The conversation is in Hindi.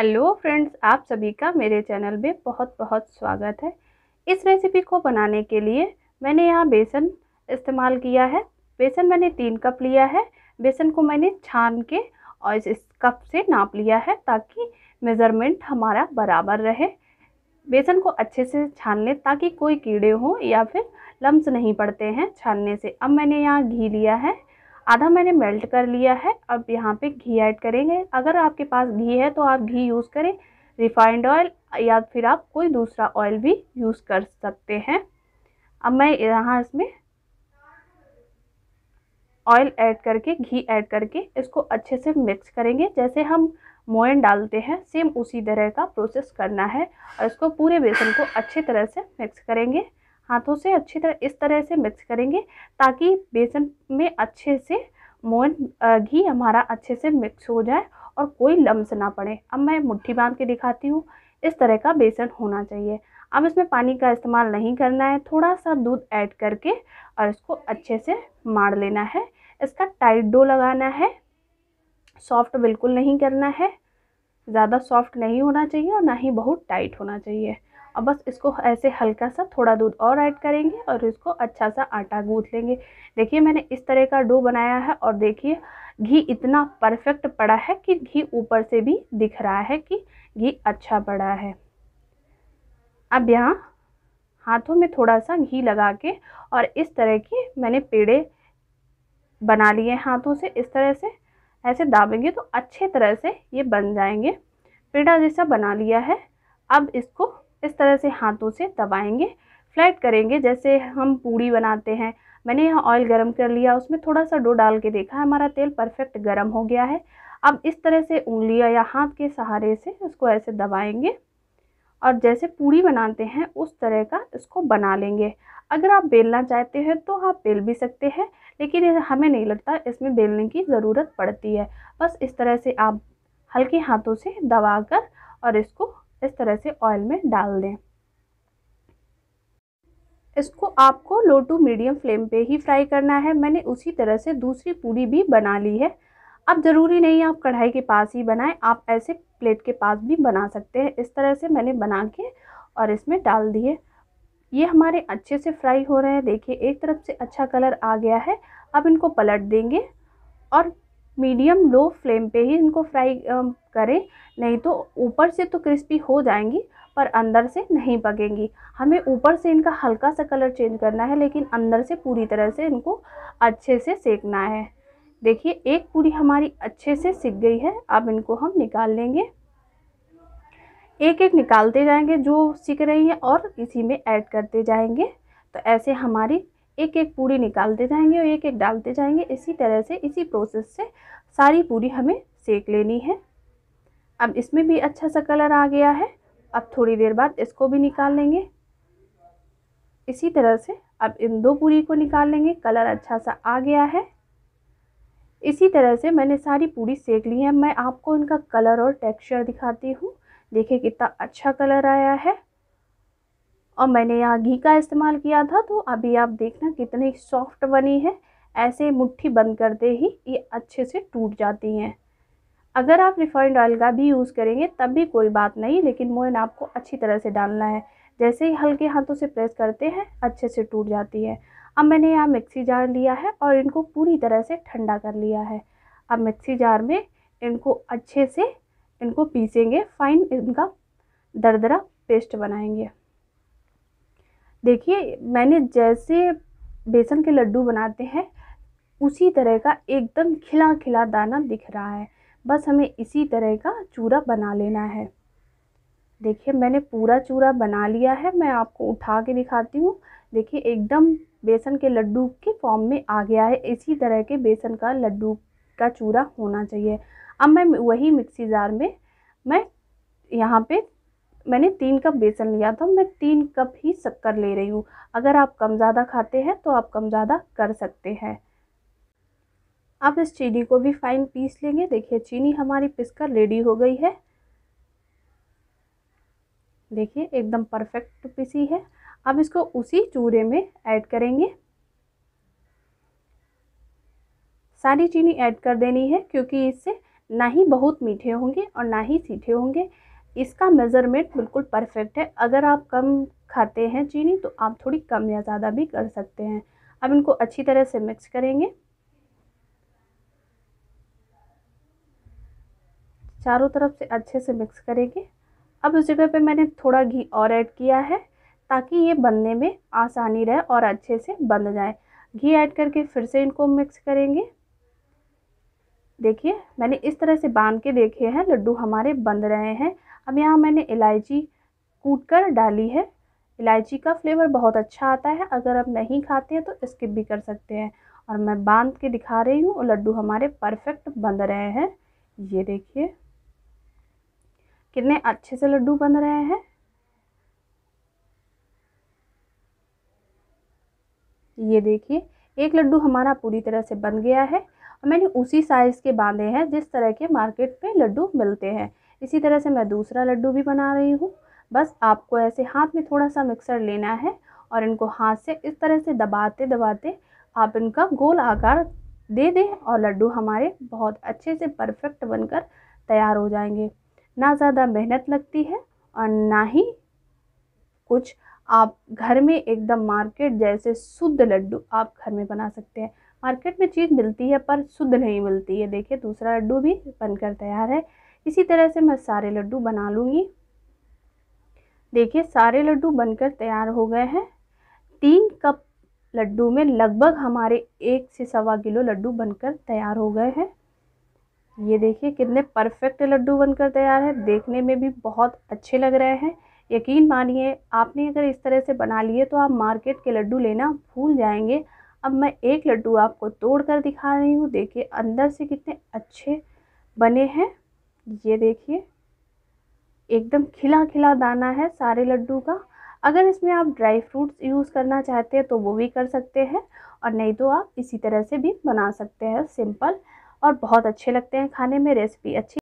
हेलो फ्रेंड्स आप सभी का मेरे चैनल में बहुत बहुत स्वागत है इस रेसिपी को बनाने के लिए मैंने यहाँ बेसन इस्तेमाल किया है बेसन मैंने तीन कप लिया है बेसन को मैंने छान के और इस, इस कप से नाप लिया है ताकि मेज़रमेंट हमारा बराबर रहे बेसन को अच्छे से छान लें ताकि कोई कीड़े हों या फिर लम्स नहीं पड़ते हैं छानने से अब मैंने यहाँ घी लिया है आधा मैंने मेल्ट कर लिया है अब यहाँ पे घी ऐड करेंगे अगर आपके पास घी है तो आप घी यूज़ करें रिफाइंड ऑयल या फिर आप कोई दूसरा ऑयल भी यूज़ कर सकते हैं अब मैं यहाँ इसमें ऑयल ऐड करके घी ऐड करके इसको अच्छे से मिक्स करेंगे जैसे हम मोयन डालते हैं सेम उसी तरह का प्रोसेस करना है और इसको पूरे बेसन को अच्छी तरह से मिक्स करेंगे हाथों से अच्छी तरह इस तरह से मिक्स करेंगे ताकि बेसन में अच्छे से मोहन घी हमारा अच्छे से मिक्स हो जाए और कोई लम्स ना पड़े अब मैं मुट्ठी बांध के दिखाती हूँ इस तरह का बेसन होना चाहिए अब इसमें पानी का इस्तेमाल नहीं करना है थोड़ा सा दूध ऐड करके और इसको अच्छे से मार लेना है इसका टाइट डो लगाना है सॉफ्ट बिल्कुल नहीं करना है ज़्यादा सॉफ्ट नहीं होना चाहिए और ना ही बहुत टाइट होना चाहिए और बस इसको ऐसे हल्का सा थोड़ा दूध और ऐड करेंगे और इसको अच्छा सा आटा गूँथ लेंगे देखिए मैंने इस तरह का डो बनाया है और देखिए घी इतना परफेक्ट पड़ा है कि घी ऊपर से भी दिख रहा है कि घी अच्छा पड़ा है अब यहाँ हाथों में थोड़ा सा घी लगा के और इस तरह के मैंने पेड़े बना लिए हाथों से इस तरह से ऐसे दाबेंगे तो अच्छे तरह से ये बन जाएंगे पेड़ा जैसा बना लिया है अब इसको इस तरह से हाथों से दबाएंगे फ्लैट करेंगे जैसे हम पूड़ी बनाते हैं मैंने यहाँ ऑयल गरम कर लिया उसमें थोड़ा सा डो डाल के देखा हमारा तेल परफेक्ट गरम हो गया है अब इस तरह से उंगलियाँ या हाथ के सहारे से इसको ऐसे दबाएंगे और जैसे पूड़ी बनाते हैं उस तरह का इसको बना लेंगे अगर आप बेलना चाहते हैं तो आप बेल भी सकते हैं लेकिन हमें नहीं लगता इसमें बेलने की ज़रूरत पड़ती है बस इस तरह से आप हल्के हाथों से दबा कर और इसको इस तरह से ऑयल में डाल दें इसको आपको लो टू मीडियम फ्लेम पे ही फ्राई करना है मैंने उसी तरह से दूसरी पूरी भी बना ली है अब ज़रूरी नहीं आप कढ़ाई के पास ही बनाएं आप ऐसे प्लेट के पास भी बना सकते हैं इस तरह से मैंने बना के और इसमें डाल दिए ये हमारे अच्छे से फ्राई हो रहे हैं देखिए एक तरफ से अच्छा कलर आ गया है अब इनको पलट देंगे और मीडियम लो फ्लेम पे ही इनको फ्राई करें नहीं तो ऊपर से तो क्रिस्पी हो जाएंगी पर अंदर से नहीं पकेंगी हमें ऊपर से इनका हल्का सा कलर चेंज करना है लेकिन अंदर से पूरी तरह से इनको अच्छे से सेकना है देखिए एक पूरी हमारी अच्छे से सिक गई है अब इनको हम निकाल लेंगे एक एक निकालते जाएंगे जो सिक रही है और इसी में ऐड करते जाएंगे तो ऐसे हमारी एक एक पूरी निकालते जाएंगे और एक एक डालते जाएंगे इसी तरह से इसी प्रोसेस से सारी पूरी हमें सेक लेनी है अब इसमें भी अच्छा सा कलर आ गया है अब थोड़ी देर बाद इसको भी निकाल लेंगे इसी तरह से अब इन दो पूरी को निकाल लेंगे कलर अच्छा सा आ गया है इसी तरह से मैंने सारी पूरी सेक ली है मैं आपको इनका कलर और टेक्सचर दिखाती हूँ देखिए कितना अच्छा कलर आया है और मैंने यहाँ घी का इस्तेमाल किया था तो अभी आप देखना कितनी सॉफ्ट बनी है ऐसे मुट्ठी बंद करते ही ये अच्छे से टूट जाती हैं अगर आप रिफाइंड ऑयल का भी यूज़ करेंगे तब भी कोई बात नहीं लेकिन मोइन आपको अच्छी तरह से डालना है जैसे ही हल्के हाथों से प्रेस करते हैं अच्छे से टूट जाती है अब मैंने यहाँ मिक्सी जार लिया है और इनको पूरी तरह से ठंडा कर लिया है अब मिक्सी जार में इनको अच्छे से इनको पीसेंगे फाइन इनका दरदरा पेस्ट बनाएंगे देखिए मैंने जैसे बेसन के लड्डू बनाते हैं उसी तरह का एकदम खिला खिला दाना दिख रहा है बस हमें इसी तरह का चूरा बना लेना है देखिए मैंने पूरा चूरा बना लिया है मैं आपको उठा के दिखाती हूँ देखिए एकदम बेसन के लड्डू के फॉर्म में आ गया है इसी तरह के बेसन का लड्डू का चूरा होना चाहिए अब मैं वही मिक्सी जार में मैं यहाँ पे मैंने तीन कप बेसन लिया था मैं तीन कप ही शक्कर ले रही हूँ अगर आप कम ज़्यादा खाते हैं तो आप कम ज़्यादा कर सकते हैं आप इस चीनी को भी फाइन पीस लेंगे देखिए चीनी हमारी पिस कर रेडी हो गई है देखिए एकदम परफेक्ट पिसी है अब इसको उसी चूरे में ऐड करेंगे सारी चीनी ऐड कर देनी है क्योंकि इससे ना ही बहुत मीठे होंगे और ना ही सीठे होंगे इसका मेज़रमेंट बिल्कुल परफेक्ट है अगर आप कम खाते हैं चीनी तो आप थोड़ी कम या ज़्यादा भी कर सकते हैं अब इनको अच्छी तरह से मिक्स करेंगे चारों तरफ से अच्छे से मिक्स करेंगे अब उस जगह पे मैंने थोड़ा घी और ऐड किया है ताकि ये बनने में आसानी रहे और अच्छे से बन जाए घी ऐड करके फिर से इनको मिक्स करेंगे देखिए मैंने इस तरह से बांध के देखे हैं लड्डू हमारे बन रहे हैं अब यहाँ मैंने इलायची कूट कर डाली है इलायची का फ्लेवर बहुत अच्छा आता है अगर आप नहीं खाते हैं तो स्किप भी कर सकते हैं और मैं बांध के दिखा रही हूँ और लड्डू हमारे परफेक्ट बन रहे हैं ये देखिए कितने अच्छे से लड्डू बन रहे हैं ये देखिए एक लड्डू हमारा पूरी तरह से बन गया है मैंने उसी साइज़ के बांधे हैं जिस तरह के मार्केट में लड्डू मिलते हैं इसी तरह से मैं दूसरा लड्डू भी बना रही हूँ बस आपको ऐसे हाथ में थोड़ा सा मिक्सर लेना है और इनको हाथ से इस तरह से दबाते दबाते आप इनका गोल आकार दे दें और लड्डू हमारे बहुत अच्छे से परफेक्ट बनकर तैयार हो जाएंगे ना ज़्यादा मेहनत लगती है और ना ही कुछ आप घर में एकदम मार्केट जैसे शुद्ध लड्डू आप घर में बना सकते हैं मार्केट में चीज़ मिलती है पर शुद्ध नहीं मिलती है देखिए दूसरा लड्डू भी बनकर तैयार है इसी तरह से मैं सारे लड्डू बना लूँगी देखिए सारे लड्डू बनकर तैयार हो गए हैं तीन कप लड्डू में लगभग हमारे एक से सवा किलो लड्डू बनकर तैयार हो गए हैं ये देखिए कितने परफेक्ट लड्डू बनकर तैयार है देखने में भी बहुत अच्छे लग रहे हैं यकीन मानिए आपने अगर इस तरह से बना लिए तो आप मार्केट के लड्डू लेना भूल जाएंगे अब मैं एक लड्डू आपको तोड़ कर दिखा रही हूँ देखिए अंदर से कितने अच्छे बने हैं ये देखिए एकदम खिला खिला दाना है सारे लड्डू का अगर इसमें आप ड्राई फ्रूट्स यूज़ करना चाहते हैं तो वो भी कर सकते हैं और नहीं तो आप इसी तरह से भी बना सकते हैं सिंपल और बहुत अच्छे लगते हैं खाने में रेसिपी अच्छी